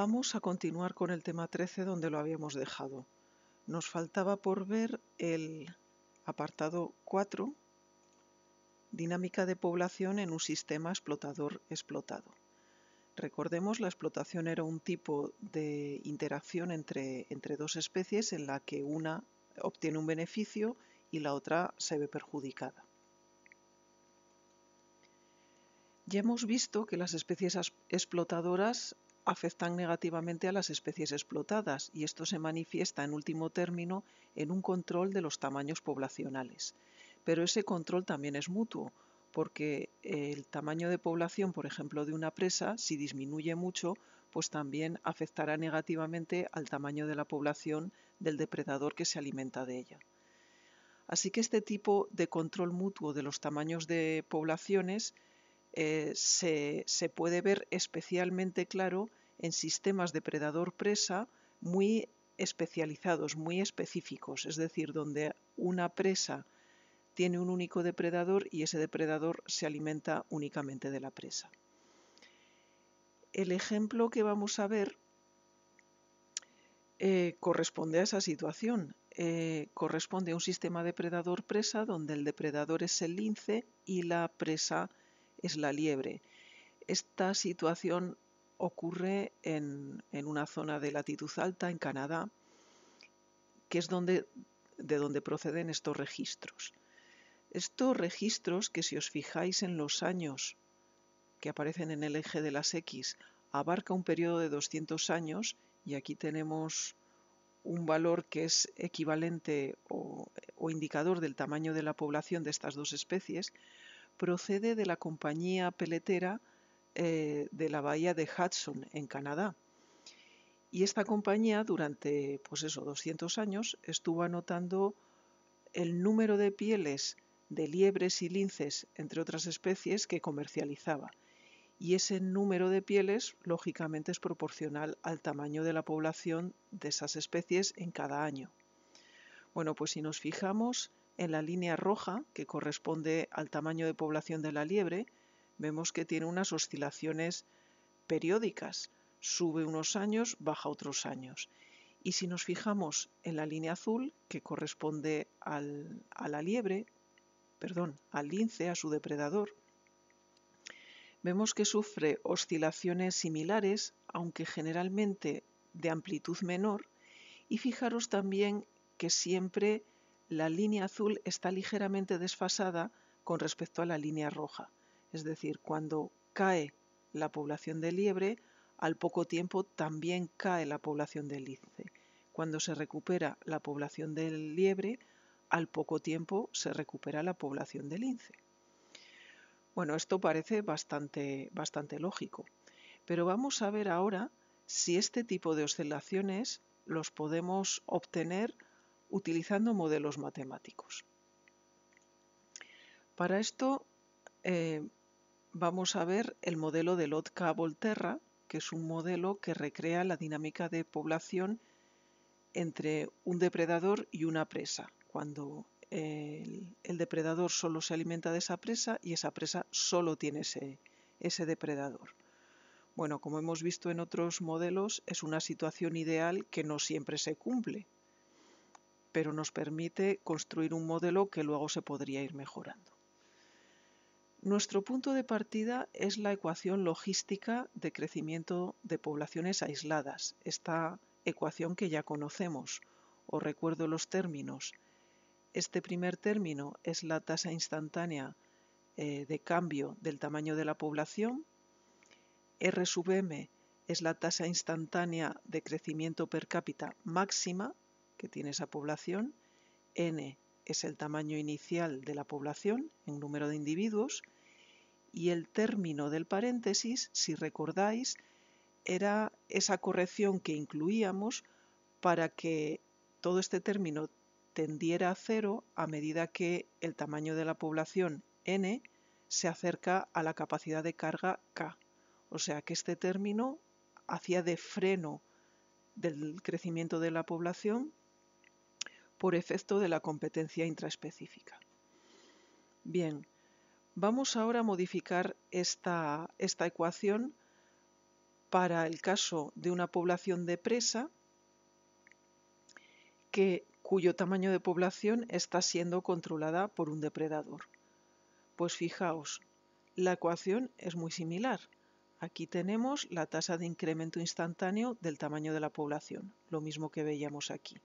Vamos a continuar con el tema 13 donde lo habíamos dejado. Nos faltaba por ver el apartado 4, dinámica de población en un sistema explotador-explotado. Recordemos, la explotación era un tipo de interacción entre, entre dos especies en la que una obtiene un beneficio y la otra se ve perjudicada. Ya hemos visto que las especies explotadoras afectan negativamente a las especies explotadas y esto se manifiesta en último término en un control de los tamaños poblacionales. Pero ese control también es mutuo, porque el tamaño de población, por ejemplo, de una presa, si disminuye mucho, pues también afectará negativamente al tamaño de la población del depredador que se alimenta de ella. Así que este tipo de control mutuo de los tamaños de poblaciones eh, se, puede ver especialmente claro en sistemas depredador presa muy especializados, muy específicos, es decir, donde una presa tiene un único depredador y ese depredador se alimenta únicamente de la presa. El ejemplo que vamos a ver eh, corresponde a esa situación. Eh, corresponde a un sistema depredador-presa donde el depredador es el lince y la presa es la liebre. Esta situación ocurre en, una zona de latitud alta, en Canadá, que es donde, de donde proceden estos registros. Estos registros que si os fijáis en los años que aparecen en el eje de las X, abarca un periodo de 200 años y aquí tenemos un valor que es equivalente o, indicador del tamaño de la población de estas dos especies, procede de la compañía peletera eh, de la bahía de Hudson, en Canadá. Y esta compañía durante, pues eso, 200 años estuvo anotando el número de pieles de liebres y linces, entre otras especies, que comercializaba. Y ese número de pieles, lógicamente, es proporcional al tamaño de la población de esas especies en cada año. Bueno, pues si nos fijamos en la línea roja, que corresponde al tamaño de población de la liebre, vemos que tiene unas oscilaciones periódicas. Sube unos años, baja otros años. Y si nos fijamos en la línea azul, que corresponde al, a la liebre, perdón, al lince, a su depredador, vemos que sufre oscilaciones similares, aunque generalmente de amplitud menor, y fijaros también que siempre la línea azul está ligeramente desfasada con respecto a la línea roja. Es decir, cuando cae la población de liebre, al poco tiempo también cae la población de lince. Cuando se recupera la población de liebre, al poco tiempo se recupera la población de lince. Bueno, esto parece bastante, bastante lógico, pero vamos a ver ahora si este tipo de oscilaciones los podemos obtener utilizando modelos matemáticos. Para esto eh, vamos a ver el modelo de Lotka-Volterra, que es un modelo que recrea la dinámica de población entre un depredador y una presa, cuando eh, el, depredador solo se alimenta de esa presa y esa presa solo tiene ese, ese depredador. Bueno, como hemos visto en otros modelos, es una situación ideal que no siempre se cumple, pero nos permite construir un modelo que luego se podría ir mejorando. Nuestro punto de partida es la ecuación logística de crecimiento de poblaciones aisladas, esta ecuación que ya conocemos, os recuerdo los términos. Este primer término es la tasa instantánea eh, de cambio del tamaño de la población, R sub m es la tasa instantánea de crecimiento per cápita máxima, que tiene esa población, n es el tamaño inicial de la población en número de individuos y el término del paréntesis, si recordáis, era esa corrección que incluíamos para que todo este término tendiera a cero a medida que el tamaño de la población n se acerca a la capacidad de carga k. O sea que este término hacía de freno del crecimiento de la población por efecto de la competencia intraespecífica. Bien, vamos ahora a modificar esta, ecuación para el caso de una población de presa que, cuyo tamaño de población está siendo controlada por un depredador. Pues fijaos, la ecuación es muy similar. Aquí tenemos la tasa de incremento instantáneo del tamaño de la población, lo mismo que veíamos aquí.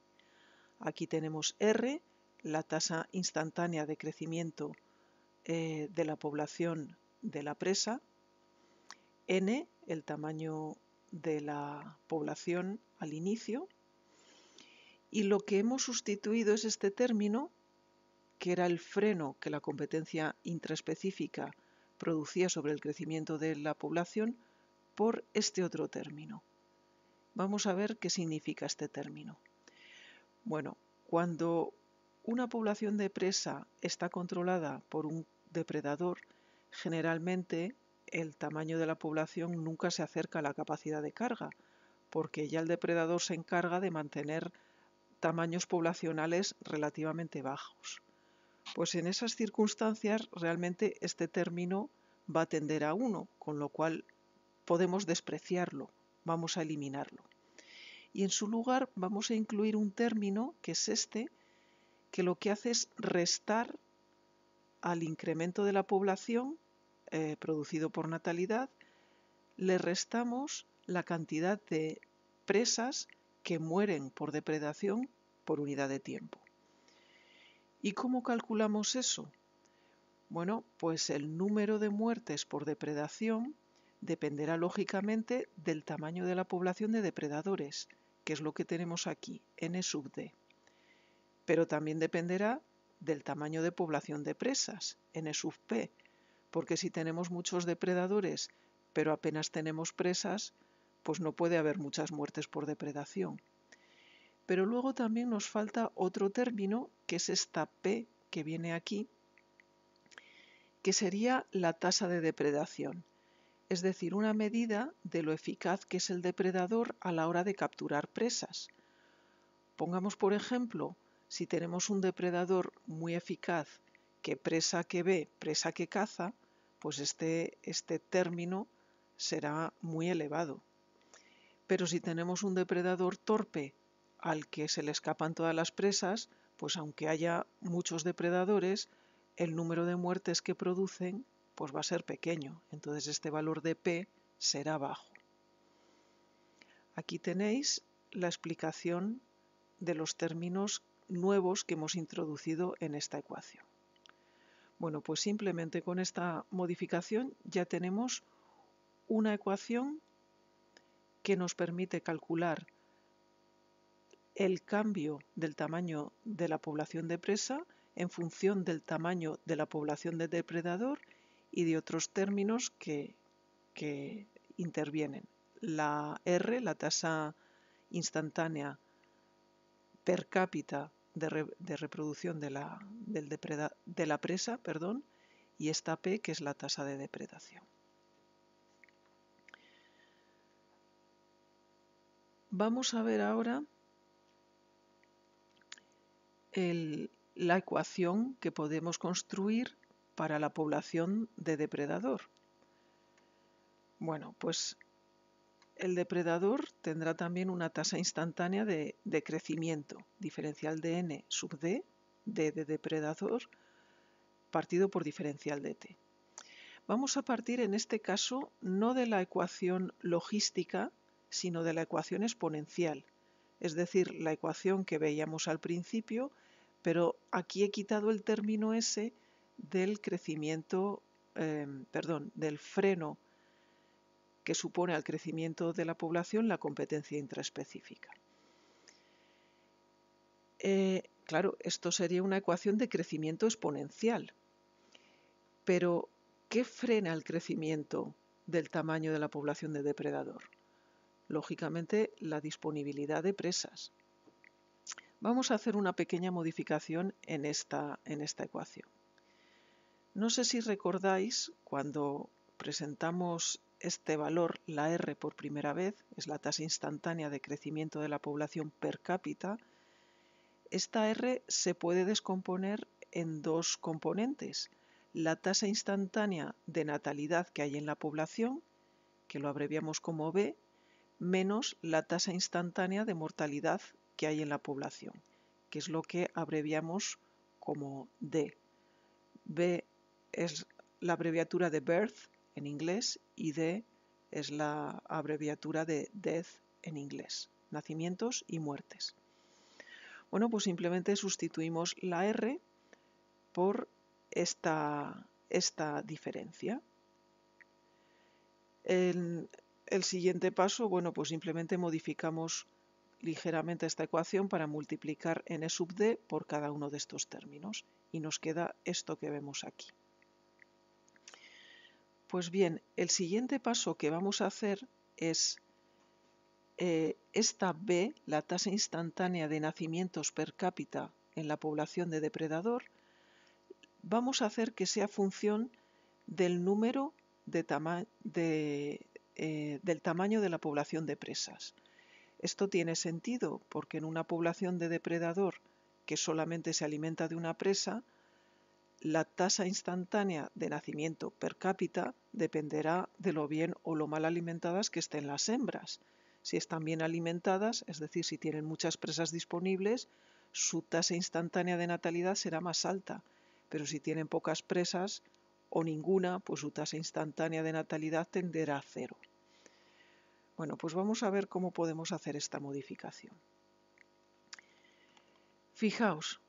Aquí tenemos R, la tasa instantánea de crecimiento eh, de la población de la presa, N, el tamaño de la población al inicio, y lo que hemos sustituido es este término, que era el freno que la competencia intraspecífica producía sobre el crecimiento de la población, por este otro término. Vamos a ver qué significa este término. Bueno, cuando una población de presa está controlada por un depredador, generalmente el tamaño de la población nunca se acerca a la capacidad de carga, porque ya el depredador se encarga de mantener tamaños poblacionales relativamente bajos. Pues en esas circunstancias realmente este término va a tender a uno, con lo cual podemos despreciarlo, vamos a eliminarlo y en su lugar vamos a incluir un término que es este, que lo que hace es restar al incremento de la población eh, producido por natalidad, le restamos la cantidad de presas que mueren por depredación por unidad de tiempo. ¿Y cómo calculamos eso? Bueno, pues el número de muertes por depredación dependerá lógicamente del tamaño de la población de depredadores, que es lo que tenemos aquí, n sub d. Pero también dependerá del tamaño de población de presas, n sub p, porque si tenemos muchos depredadores pero apenas tenemos presas, pues no puede haber muchas muertes por depredación. Pero luego también nos falta otro término, que es esta P que viene aquí, que sería la tasa de depredación es decir, una medida de lo eficaz que es el depredador a la hora de capturar presas. Pongamos, por ejemplo, si tenemos un depredador muy eficaz que presa que ve, presa que caza, pues este, este término será muy elevado. Pero si tenemos un depredador torpe al que se le escapan todas las presas, pues aunque haya muchos depredadores, el número de muertes que producen pues va a ser pequeño, entonces este valor de P será bajo. Aquí tenéis la explicación de los términos nuevos que hemos introducido en esta ecuación. Bueno, pues simplemente con esta modificación ya tenemos una ecuación que nos permite calcular el cambio del tamaño de la población de presa en función del tamaño de la población de depredador y de otros términos que, intervienen. La R, la tasa instantánea per cápita de, reproducción de la, de la presa, perdón, y esta P, que es la tasa de depredación. Vamos a ver ahora la ecuación que podemos construir para la población de depredador. Bueno, pues el depredador tendrá también una tasa instantánea de, crecimiento, diferencial de n sub d, d de depredador, partido por diferencial de t. Vamos a partir en este caso no de la ecuación logística, sino de la ecuación exponencial, es decir, la ecuación que veíamos al principio, pero aquí he quitado el término s del crecimiento, em, perdón, del freno que supone al crecimiento de la población la competencia intraespecífica. Eh, claro, esto sería una ecuación de crecimiento exponencial, pero ¿qué frena el crecimiento del tamaño de la población de depredador? Lógicamente, la disponibilidad de presas. Vamos a hacer una pequeña modificación en esta, en esta ecuación. No sé si recordáis cuando presentamos este valor, la R, por primera vez, es la tasa instantánea de crecimiento de la población per cápita, esta R se puede descomponer en dos componentes. La tasa instantánea de natalidad que hay en la población, que lo abreviamos como B, menos la tasa instantánea de mortalidad que hay en la población, que es lo que abreviamos como D. B es la abreviatura de birth en inglés y de es la abreviatura de death en inglés, nacimientos y muertes. Bueno, pues simplemente sustituimos la R por esta, esta diferencia. el siguiente paso, bueno, pues simplemente modificamos ligeramente esta ecuación para multiplicar n sub d por cada uno de estos términos y nos queda esto que vemos aquí. Pues bien, el siguiente paso que vamos a hacer es eh, esta B, la tasa instantánea de nacimientos per cápita en la población de depredador, vamos a hacer que sea función del número de eh, del tamaño de la población de presas. Esto tiene sentido porque en una población de depredador que solamente se alimenta de una presa, la tasa instantánea de nacimiento per cápita dependerá de lo bien o lo mal alimentadas que estén las hembras. Si están bien alimentadas, es decir, si tienen muchas presas disponibles, su tasa instantánea de natalidad será más alta, pero si tienen pocas presas o ninguna, pues su tasa instantánea de natalidad tenderá a cero. Bueno, pues vamos a ver cómo podemos hacer esta modificación. Fijaos,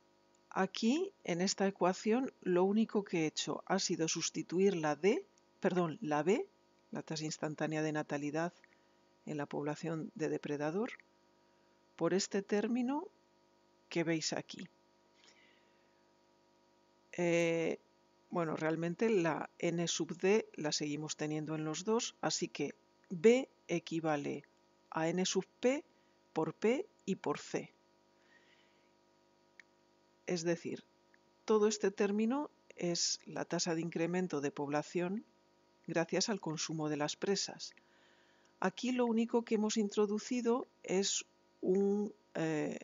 Aquí, en esta ecuación, lo único que he hecho ha sido sustituir la D, perdón, la B, la tasa instantánea de natalidad en la población de depredador, por este término que veis aquí. Eh, bueno, realmente la n sub d la seguimos teniendo en los dos, así que b equivale a n sub p por p y por c. Es decir, todo este término es la tasa de incremento de población gracias al consumo de las presas. Aquí lo único que hemos introducido es un, eh,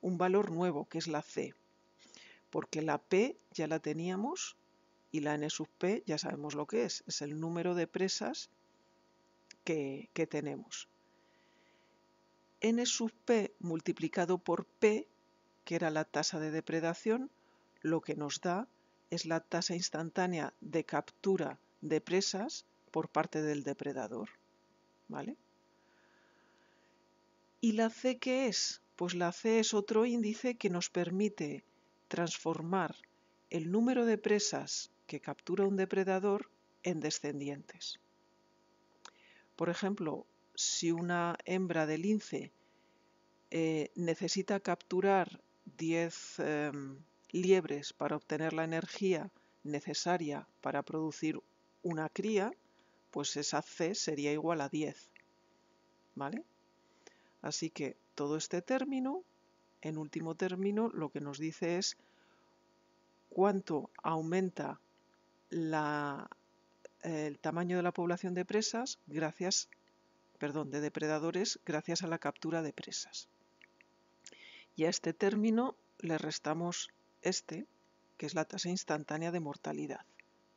un valor nuevo, que es la C, porque la P ya la teníamos y la N sub P ya sabemos lo que es, es el número de presas que, que tenemos. N sub P multiplicado por P que era la tasa de depredación, lo que nos da es la tasa instantánea de captura de presas por parte del depredador. ¿Vale? ¿Y la C qué es? Pues la C es otro índice que nos permite transformar el número de presas que captura un depredador en descendientes. Por ejemplo, si una hembra de lince eh, necesita capturar 10 em, liebres para obtener la energía necesaria para producir una cría, pues esa C sería igual a 10. ¿Vale? Así que todo este término, en último término, lo que nos dice es cuánto aumenta el tamaño de la población de presas gracias, perdón, de depredadores gracias a la captura de presas y a este término le restamos este, que es la tasa instantánea de mortalidad,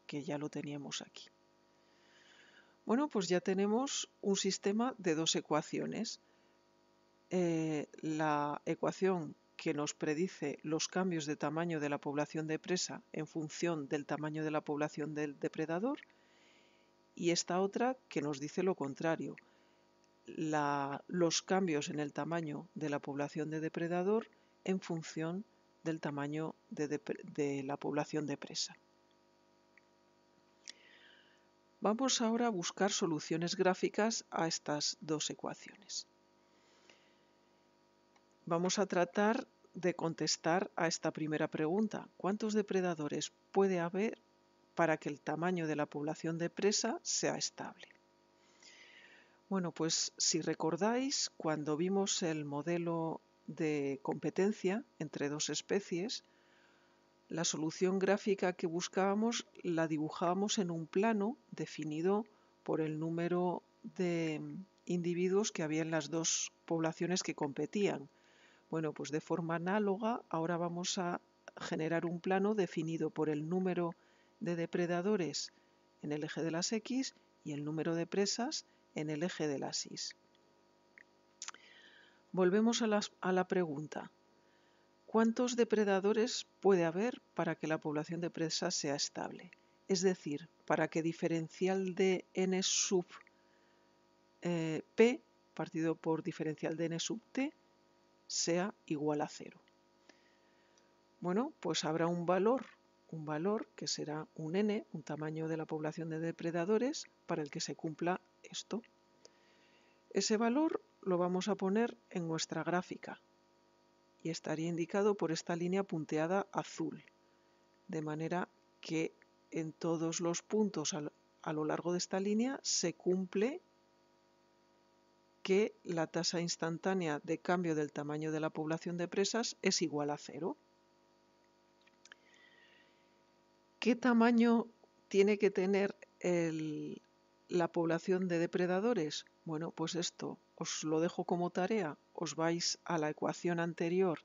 que ya lo teníamos aquí. Bueno, pues ya tenemos un sistema de dos ecuaciones. Eh, la ecuación que nos predice los cambios de tamaño de la población de presa en función del tamaño de la población del depredador y esta otra que nos dice lo contrario, los cambios en el tamaño de la población de depredador en función del tamaño de, de la población de presa. Vamos ahora a buscar soluciones gráficas a estas dos ecuaciones. Vamos a tratar de contestar a esta primera pregunta. ¿Cuántos depredadores puede haber para que el tamaño de la población de presa sea estable? Bueno, pues si recordáis, cuando vimos el modelo de competencia entre dos especies, la solución gráfica que buscábamos la dibujábamos en un plano definido por el número de individuos que había en las dos poblaciones que competían. Bueno, pues de forma análoga, ahora vamos a generar un plano definido por el número de depredadores en el eje de las X y el número de presas en el eje de la Sis. Volvemos a la, pregunta. ¿Cuántos depredadores puede haber para que la población de presas sea estable? Es decir, para que diferencial de n sub eh, p partido por diferencial de n sub t sea igual a cero. Bueno, pues habrá un valor, un valor que será un n, un tamaño de la población de depredadores, para el que se cumpla esto. Ese valor lo vamos a poner en nuestra gráfica y estaría indicado por esta línea punteada azul, de manera que en todos los puntos a lo largo de esta línea se cumple que la tasa instantánea de cambio del tamaño de la población de presas es igual a cero. ¿Qué tamaño tiene que tener el la población de depredadores? Bueno, pues esto os lo dejo como tarea. Os vais a la ecuación anterior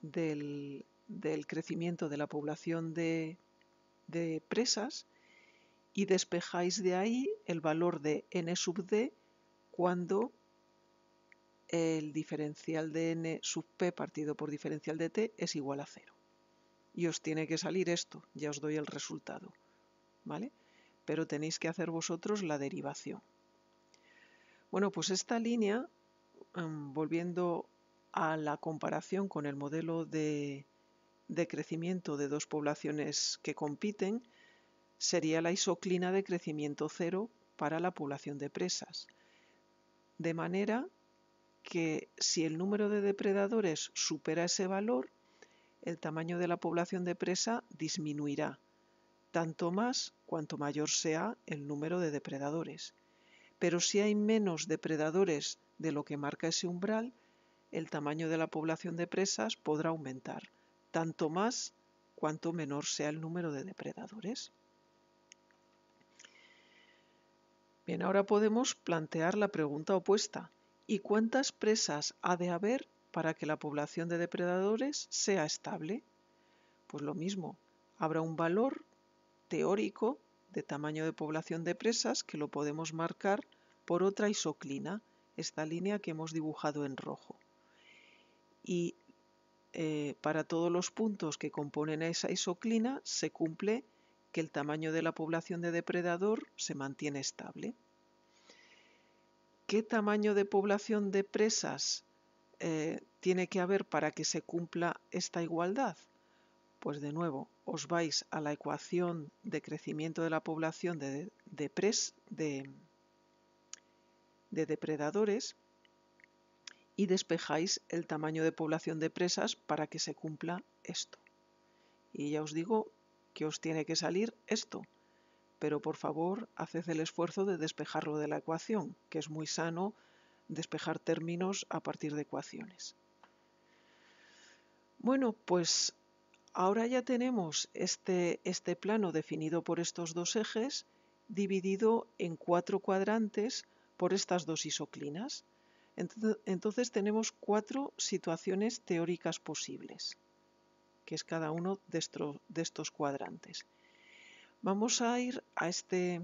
del, del crecimiento de la población de, presas y despejáis de ahí el valor de n sub d cuando el diferencial de n sub p partido por diferencial de t es igual a cero. Y os tiene que salir esto, ya os doy el resultado. ¿Vale? pero tenéis que hacer vosotros la derivación. Bueno, pues esta línea, em, volviendo a la comparación con el modelo de, crecimiento de dos poblaciones que compiten, sería la isoclina de crecimiento cero para la población de presas. De manera que si el número de depredadores supera ese valor, el tamaño de la población de presa disminuirá tanto más cuanto mayor sea el número de depredadores. Pero si hay menos depredadores de lo que marca ese umbral, el tamaño de la población de presas podrá aumentar, tanto más cuanto menor sea el número de depredadores. Bien, ahora podemos plantear la pregunta opuesta. ¿Y cuántas presas ha de haber para que la población de depredadores sea estable? Pues lo mismo, habrá un valor teórico de tamaño de población de presas que lo podemos marcar por otra isoclina, esta línea que hemos dibujado en rojo. Y eh, para todos los puntos que componen esa isoclina se cumple que el tamaño de la población de depredador se mantiene estable. ¿Qué tamaño de población de presas eh, tiene que haber para que se cumpla esta igualdad? pues de nuevo os vais a la ecuación de crecimiento de la población de, de, de depredadores y despejáis el tamaño de población de presas para que se cumpla esto. Y ya os digo que os tiene que salir esto, pero por favor haced el esfuerzo de despejarlo de la ecuación, que es muy sano despejar términos a partir de ecuaciones. Bueno, pues Ahora ya tenemos este, este, plano definido por estos dos ejes dividido en cuatro cuadrantes por estas dos isoclinas. Entonces tenemos cuatro situaciones teóricas posibles, que es cada uno de estos cuadrantes. Vamos a ir a este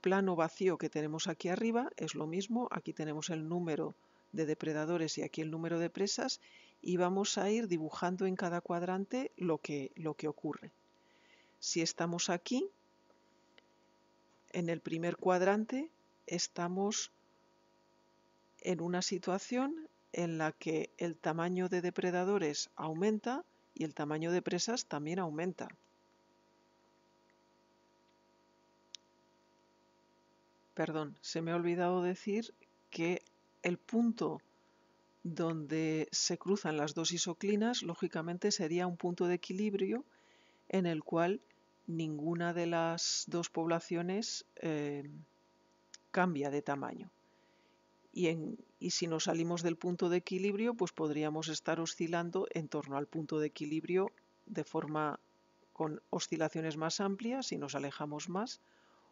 plano vacío que tenemos aquí arriba, es lo mismo, aquí tenemos el número de depredadores y aquí el número de presas y vamos a ir dibujando en cada cuadrante lo que, lo que ocurre. Si estamos aquí, en el primer cuadrante estamos en una situación en la que el tamaño de depredadores aumenta y el tamaño de presas también aumenta. Perdón, se me ha olvidado decir que el punto donde se cruzan las dos isoclinas, lógicamente sería un punto de equilibrio en el cual ninguna de las dos poblaciones eh, cambia de tamaño. Y, si nos salimos del punto de equilibrio, pues podríamos estar oscilando en torno al punto de equilibrio de forma con oscilaciones más amplias si nos alejamos más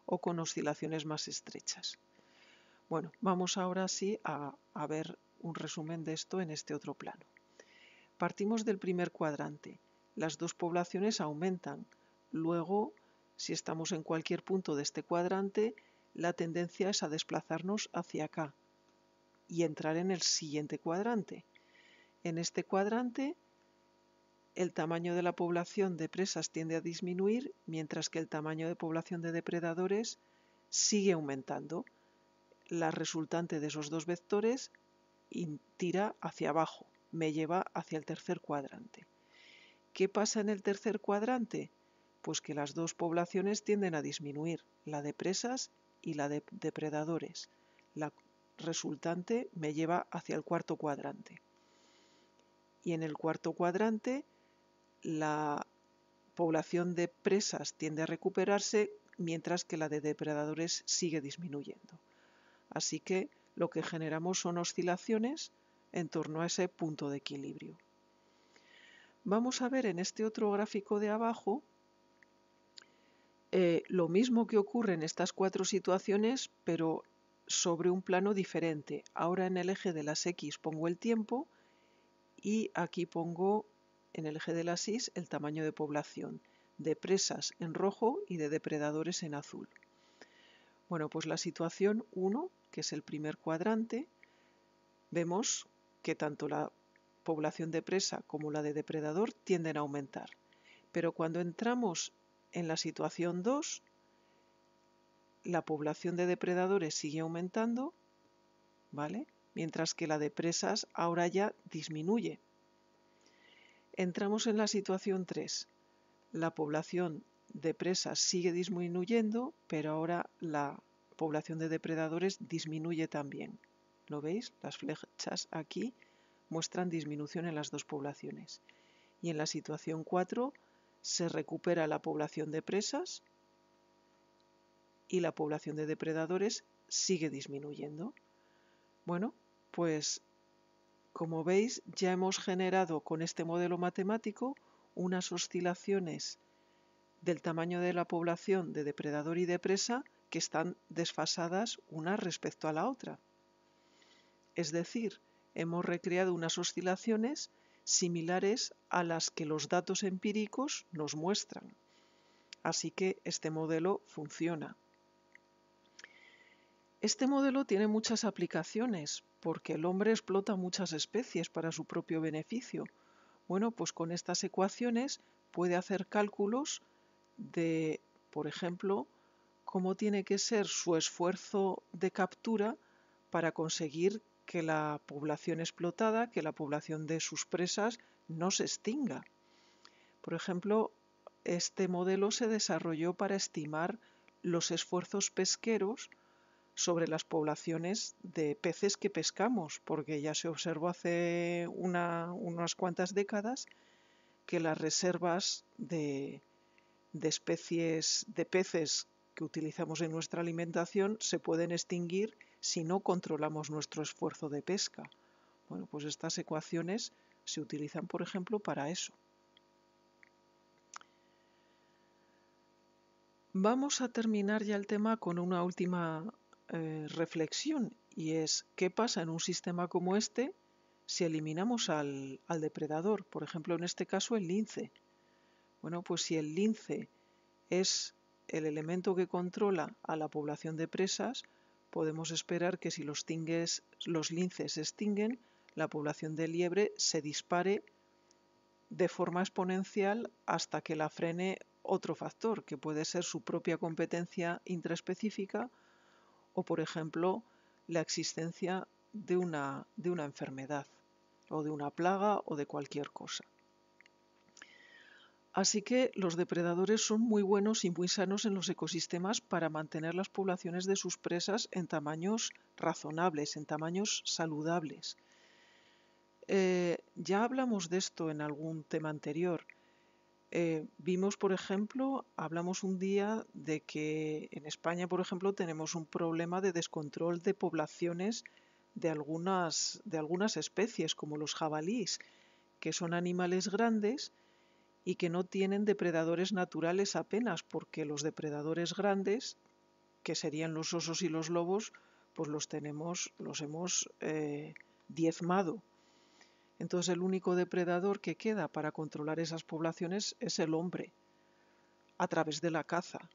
o con oscilaciones más estrechas. Bueno, vamos ahora sí a, a ver un resumen de esto en este otro plano. Partimos del primer cuadrante. Las dos poblaciones aumentan. Luego, si estamos en cualquier punto de este cuadrante, la tendencia es a desplazarnos hacia acá y entrar en el siguiente cuadrante. En este cuadrante, el tamaño de la población de presas tiende a disminuir, mientras que el tamaño de población de depredadores sigue aumentando. La resultante de esos dos vectores y tira hacia abajo, me lleva hacia el tercer cuadrante. ¿Qué pasa en el tercer cuadrante? Pues que las dos poblaciones tienden a disminuir, la de presas y la de depredadores. La resultante me lleva hacia el cuarto cuadrante. Y en el cuarto cuadrante la población de presas tiende a recuperarse mientras que la de depredadores sigue disminuyendo. Así que lo que generamos son oscilaciones en torno a ese punto de equilibrio. Vamos a ver en este otro gráfico de abajo eh, lo mismo que ocurre en estas cuatro situaciones, pero sobre un plano diferente. Ahora en el eje de las X pongo el tiempo y aquí pongo en el eje de las Y el tamaño de población, de presas en rojo y de depredadores en azul. Bueno, pues la situación 1 que es el primer cuadrante, vemos que tanto la población de presa como la de depredador tienden a aumentar. Pero cuando entramos en la situación 2, la población de depredadores sigue aumentando, ¿vale? Mientras que la de presas ahora ya disminuye. Entramos en la situación 3. La población de presas sigue disminuyendo, pero ahora la población de depredadores disminuye también. ¿Lo veis? Las flechas aquí muestran disminución en las dos poblaciones. Y en la situación 4 se recupera la población de presas y la población de depredadores sigue disminuyendo. Bueno, pues como veis ya hemos generado con este modelo matemático unas oscilaciones del tamaño de la población de depredador y de presa que están desfasadas una respecto a la otra. Es decir, hemos recreado unas oscilaciones similares a las que los datos empíricos nos muestran. Así que este modelo funciona. Este modelo tiene muchas aplicaciones porque el hombre explota muchas especies para su propio beneficio. Bueno, pues con estas ecuaciones puede hacer cálculos de, por ejemplo, cómo tiene que ser su esfuerzo de captura para conseguir que la población explotada, que la población de sus presas no se extinga. Por ejemplo, este modelo se desarrolló para estimar los esfuerzos pesqueros sobre las poblaciones de peces que pescamos, porque ya se observó hace unas cuantas décadas que las reservas de, de especies de peces que utilizamos en nuestra alimentación se pueden extinguir si no controlamos nuestro esfuerzo de pesca. Bueno, pues estas ecuaciones se utilizan, por ejemplo, para eso. Vamos a terminar ya el tema con una última eh, reflexión y es qué pasa en un sistema como este si eliminamos al, al depredador, por ejemplo, en este caso el lince. Bueno, pues si el lince es el elemento que controla a la población de presas, podemos esperar que si los, linces se extinguen, la población de liebre se dispare de forma exponencial hasta que la frene otro factor, que puede ser su propia competencia intraspecífica o, por ejemplo, la existencia de una enfermedad o de una plaga o de cualquier cosa. Así que los depredadores son muy buenos y muy sanos en los ecosistemas para mantener las poblaciones de sus presas en tamaños razonables, en tamaños saludables. Eh, ya hablamos de esto en algún tema anterior. Eh, vimos, por ejemplo, hablamos un día de que en España, por ejemplo, tenemos un problema de descontrol de poblaciones de algunas, de algunas especies, como los jabalíes, que son animales grandes, y que no tienen depredadores naturales apenas, porque los depredadores grandes, que serían los osos y los lobos, pues los tenemos, los hemos eh, diezmado. Entonces el único depredador que queda para controlar esas poblaciones es el hombre, a través de la caza.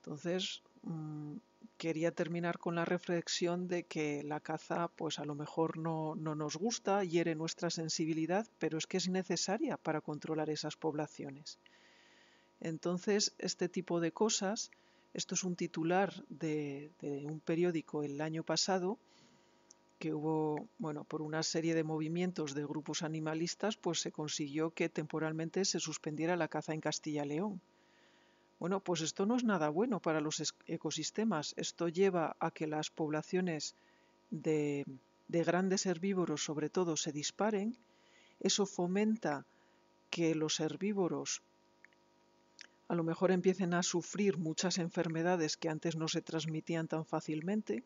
Entonces, mm, quería terminar con la reflexión de que la caza pues a lo mejor no, nos gusta, hiere nuestra sensibilidad, pero es que es necesaria para controlar esas poblaciones. Entonces, este tipo de cosas, esto es un titular de, de un periódico el año pasado, que hubo, bueno, por una serie de movimientos de grupos animalistas, pues se consiguió que temporalmente se suspendiera la caza en Castilla y León. Bueno, pues esto no es nada bueno para los ecosistemas. Esto lleva a que las poblaciones de, grandes herbívoros, sobre todo, se disparen. Eso fomenta que los herbívoros a lo mejor empiecen a sufrir muchas enfermedades que antes no se transmitían tan fácilmente.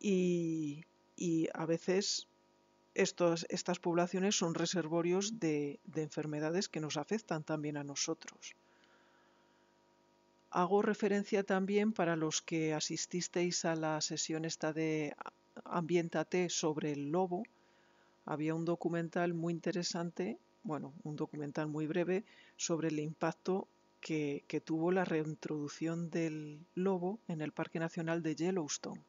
Y, a veces estas poblaciones son reservorios de enfermedades que nos afectan también a nosotros. Hago referencia también para los que asististeis a la sesión esta de Ambientate sobre el lobo. Había un documental muy interesante, bueno, un documental muy breve sobre el impacto que, que tuvo la reintroducción del lobo en el Parque Nacional de Yellowstone.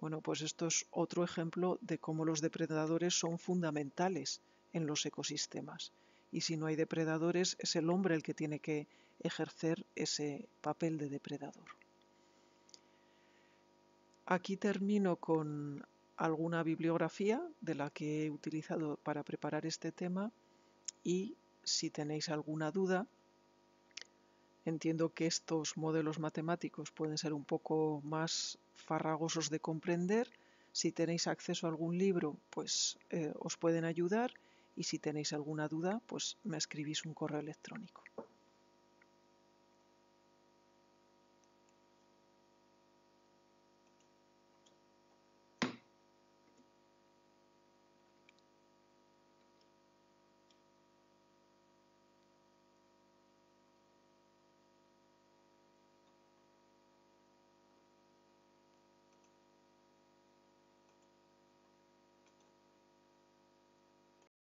Bueno, pues esto es otro ejemplo de cómo los depredadores son fundamentales en los ecosistemas. Y si no hay depredadores, es el hombre el que tiene que ejercer ese papel de depredador. Aquí termino con alguna bibliografía de la que he utilizado para preparar este tema y si tenéis alguna duda, entiendo que estos modelos matemáticos pueden ser un poco más farragosos de comprender. Si tenéis acceso a algún libro, pues eh, os pueden ayudar y si tenéis alguna duda, pues me escribís un correo electrónico.